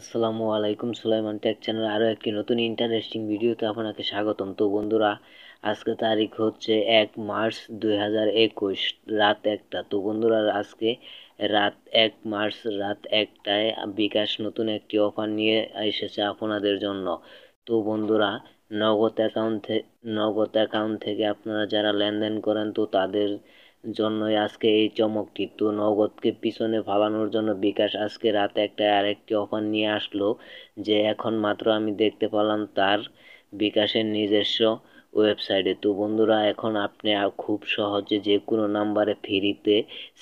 আসসালামু আলাইকুম Sulaiman take channel আরও একটি নতুন ইন্টারেস্টিং ভিডিওতে আপনাকে স্বাগতম তো বন্ধুরা আজকে তারিখ হচ্ছে এক মার্চ দুই রাত একটা তো বন্ধুরা আজকে রাত এক মার্চ রাত একটায় বিকাশ নতুন একটি অফার নিয়ে এসেছে আপনাদের জন্য তো বন্ধুরা নগদ অ্যাকাউন্ট নগদ অ্যাকাউন্ট থেকে আপনারা যারা লেনদেন করেন তো তাদের জন্যই আজকে এই চমকটি তো নগদকে পিছনে ফালানোর জন্য বিকাশ আজকে রাতে একটা আরেকটি অফার নিয়ে আসলো যে এখন মাত্র আমি দেখতে পেলাম তার বিকাশের নিজস্ব ওয়েবসাইটে তো বন্ধুরা এখন আপনি খুব সহজে যে কোনো নাম্বারে ফ্রিতে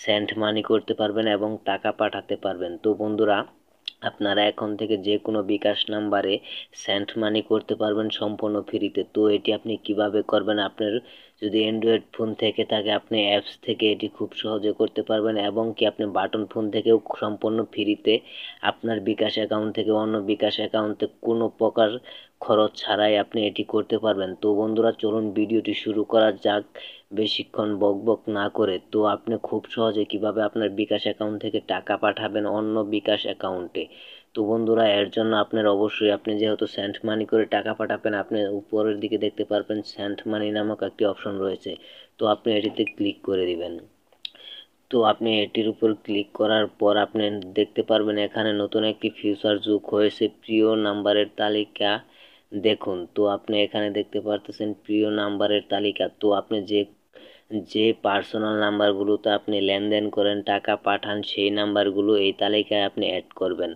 সেন্ড মানি করতে পারবেন এবং টাকা পাঠাতে পারবেন তো বন্ধুরা আপনারা এখন থেকে যে কোনো বিকাশ নাম্বারে সেন্ড মানি করতে পারবেন সম্পূর্ণ ফ্রিতে তো এটি আপনি কিভাবে করবেন আপনার যদি অ্যান্ড্রয়েড ফোন থেকে থাকে আপনি অ্যাপস থেকে এটি খুব সহজে করতে পারবেন এবং কি আপনি বাটন ফোন থেকেও সম্পূর্ণ ফ্রিতে আপনার বিকাশ অ্যাকাউন্ট থেকে অন্য বিকাশ অ্যাকাউন্টে কোনো প্রকার খরচ ছাড়াই আপনি এটি করতে পারবেন তো বন্ধুরা চলুন ভিডিওটি শুরু করা যাক বেশিক্ষণ বকবক না করে তো আপনি খুব সহজে কিভাবে আপনার বিকাশ অ্যাকাউন্ট থেকে টাকা পাঠাবেন অন্য বিকাশ অ্যাকাউন্টে তো বন্ধুরা এর জন্য আপনার অবশ্যই আপনি যেহেতু সেন্ট মানি করে টাকা পাঠাবেন আপনি উপরের দিকে দেখতে পারবেন সেন্ট মানি নামক একটি অপশন রয়েছে তো আপনি এটিতে ক্লিক করে দিবেন তো আপনি এটির উপর ক্লিক করার পর আপনি দেখতে পারবেন এখানে নতুন একটি ফিউচার যোগ হয়েছে প্রিয় নাম্বারের তালিকা দেখুন তো আপনি এখানে দেখতে পারতেছেন প্রিয় নাম্বারের তালিকা তো আপনি যে যে পার্সোনাল নাম্বারগুলোতে আপনি লেনদেন করেন টাকা পাঠান সেই নাম্বারগুলো এই তালিকায় আপনি অ্যাড করবেন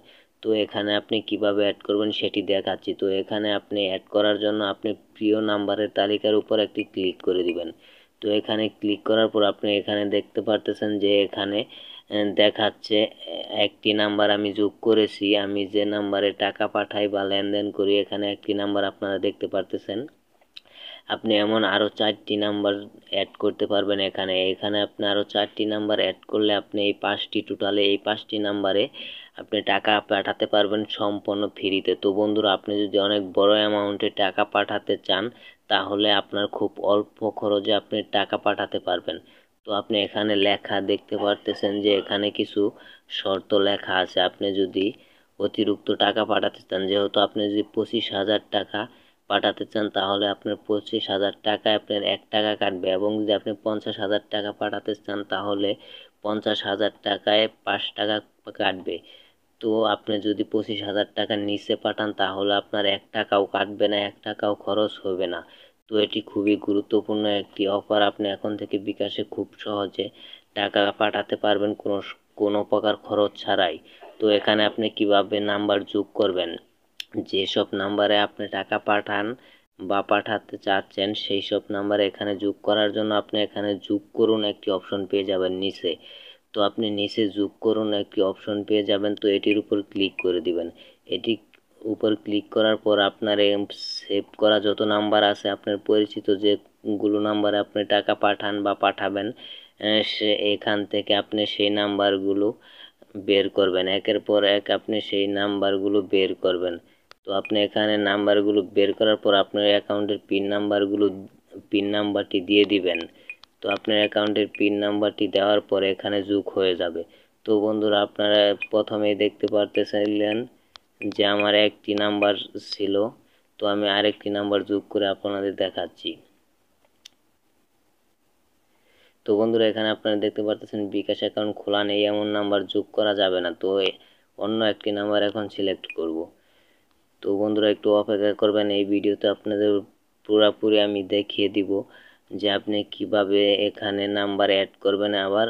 তো এখানে আপনি কিভাবে অ্যাড করবেন সেটি দেখাচ্ছি তো এখানে আপনি অ্যাড করার জন্য আপনি প্রিয় নাম্বারের তালিকার উপর একটি ক্লিক করে দিবেন তো এখানে ক্লিক করার পর আপনি এখানে দেখতে পারতেছেন যে এখানে দেখাচ্ছে একটি নাম্বার আমি যোগ করেছি আমি যে নাম্বারে টাকা পাঠাই বা লেনদেন করি এখানে একটি নাম্বার আপনারা দেখতে পারতেছেন আপনি এমন আরও চারটি নাম্বার অ্যাড করতে পারবেন এখানে এখানে আপনি আরও চারটি নাম্বার অ্যাড করলে আপনি এই পাঁচটি টোটালে এই পাঁচটি নাম্বারে আপনি টাকা পাঠাতে পারবেন সম্পূর্ণ ফ্রিতে তো বন্ধুরা আপনি যদি অনেক বড় অ্যামাউন্টে টাকা পাঠাতে চান তাহলে আপনার খুব অল্প খরচে আপনি টাকা পাঠাতে পারবেন তো আপনি এখানে লেখা দেখতে পারতেছেন যে এখানে কিছু শর্ত লেখা আছে আপনি যদি অতিরিক্ত টাকা পাঠাতে চান যেহেতু আপনি যদি পঁচিশ হাজার টাকা পাঠাতে চান তাহলে আপনার পঁচিশ হাজার টাকায় আপনার এক টাকা কাটবে এবং যদি আপনি পঞ্চাশ হাজার টাকা পাঠাতে চান তাহলে পঞ্চাশ হাজার টাকায় পাঁচ টাকা কাটবে তো আপনি যদি পঁচিশ হাজার টাকার নিচে পাঠান তাহলে আপনার এক টাকাও কাটবে না এক টাকাও খরচ হবে না তো এটি খুবই গুরুত্বপূর্ণ একটি অফার আপনি এখন থেকে বিকাশে খুব সহজে টাকা পাঠাতে পারবেন কোনো কোনো প্রকার খরচ ছাড়াই তো এখানে আপনি কিভাবে নাম্বার যোগ করবেন যেসব নাম্বারে আপনি টাকা পাঠান বা পাঠাতে চাচ্ছেন সেই সব নাম্বার এখানে যোগ করার জন্য আপনি এখানে যোগ করুন একটি অপশন পেয়ে যাবেন নিচে তো আপনি নিচে যোগ করুন একটি অপশন পেয়ে যাবেন তো এটির উপর ক্লিক করে দিবেন এটি উপর ক্লিক করার পর আপনার সেভ করা যত নাম্বার আছে আপনার পরিচিত যেগুলো নাম্বারে আপনি টাকা পাঠান বা পাঠাবেন সে এখান থেকে আপনি সেই নাম্বারগুলো বের করবেন একের পর এক আপনি সেই নাম্বারগুলো বের করবেন তো আপনি এখানে নাম্বারগুলো বের করার পর আপনার অ্যাকাউন্টের পিন নাম্বারগুলো পিন নাম্বারটি দিয়ে দিবেন তো আপনার অ্যাকাউন্টের পিন নাম্বারটি দেওয়ার পর এখানে যোগ হয়ে যাবে তো বন্ধুরা আপনারা প্রথমেই দেখতে পারতেছিলেন যে আমার একটি নাম্বার ছিল তো আমি আরেকটি নাম্বার যোগ করে আপনাদের দেখাচ্ছি তো বন্ধুরা এখানে আপনারা দেখতে পারতেছেন বিকাশ অ্যাকাউন্ট খোলা নেই এমন নাম্বার যোগ করা যাবে না তো অন্য একটি নাম্বার এখন সিলেক্ট করব তো বন্ধুরা একটু অপেক্ষা করবেন এই ভিডিওতে আপনাদের পুরোপুরি আমি দেখিয়ে দিব যে আপনি কিভাবে এখানে নাম্বার অ্যাড করবেন আবার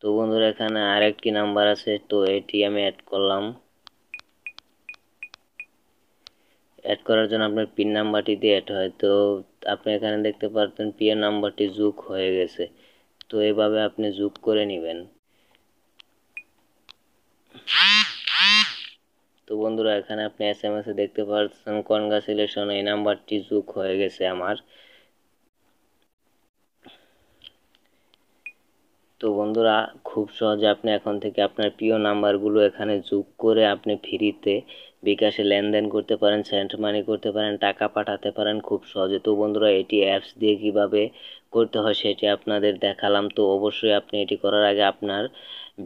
তো বন্ধুরা এখানে আরেকটি নাম্বার আছে তো এটি আমি অ্যাড করলাম অ্যাড করার জন্য আপনার পিন নাম্বারটি দিয়ে অ্যাড হয় তো আপনি এখানে দেখতে পারতেন পিএন নাম্বারটি যোগ হয়ে গেছে তো এভাবে আপনি যোগ করে নেবেন তো বন্ধুরা এখানে আপনি এস এম এসে দেখতে পাচ্ছেন কনগ্রাচুলেশন এই নাম্বারটি যোগ হয়ে গেছে আমার তো বন্ধুরা খুব সহজে আপনি এখন থেকে আপনার প্রিয় নাম্বারগুলো এখানে যোগ করে আপনি ফ্রিতে বিকাশে লেনদেন করতে পারেন সেন্ট মানি করতে পারেন টাকা পাঠাতে পারেন খুব সহজে তো বন্ধুরা এটি অ্যাপস দিয়ে কিভাবে করতে হয় সেটি আপনাদের দেখালাম তো অবশ্যই আপনি এটি করার আগে আপনার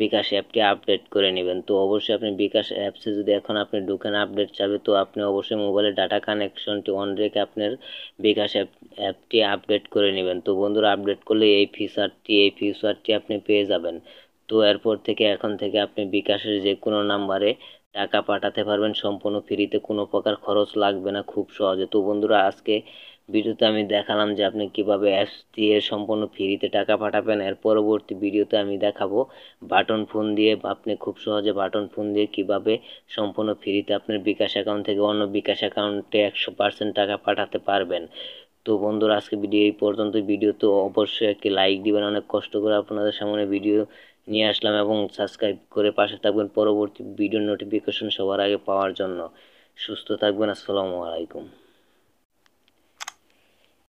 বিকাশ অ্যাপটি আপডেট করে নেবেন তো অবশ্যই আপনি বিকাশ অ্যাপসে যদি এখন আপনি ঢুকেন আপডেট চাবে তো আপনি অবশ্যই মোবাইলের ডাটা কানেকশনটি অন রেখে আপনার বিকাশ অ্যাপ অ্যাপটি আপডেট করে নেবেন তো বন্ধুরা আপডেট করলে এই ফিচারটি এই ফিচারটি আপনি পেয়ে যাবেন তো এরপর থেকে এখন থেকে আপনি বিকাশের যে কোনো নাম্বারে টাকা পাঠাতে পারবেন সম্পূর্ণ ফ্রিতে কোনো প্রকার খরচ লাগবে না খুব সহজে তো বন্ধুরা আজকে ভিডিওতে আমি দেখালাম যে আপনি কিভাবে অ্যাপস দিয়ে সম্পূর্ণ ফ্রিতে টাকা পাঠাবেন এর পরবর্তী ভিডিওতে আমি দেখাবো বাটন ফোন দিয়ে আপনি খুব সহজে বাটন ফোন দিয়ে কিভাবে সম্পূর্ণ ফ্রিতে আপনার বিকাশ অ্যাকাউন্ট থেকে অন্য বিকাশ অ্যাকাউন্টে একশো পার্সেন্ট টাকা পাঠাতে পারবেন তো বন্ধুরা আজকে ভিডিও এই পর্যন্ত ভিডিও তো অবশ্যই একটি লাইক দিবেন অনেক কষ্ট করে আপনাদের সামনে ভিডিও নিয়ে আসলাম এবং সাবস্ক্রাইব করে পাশে থাকবেন পরবর্তী ভিডিও নোটিফিকেশন সবার আগে পাওয়ার জন্য সুস্থ থাকবেন আসসালামু আলাইকুম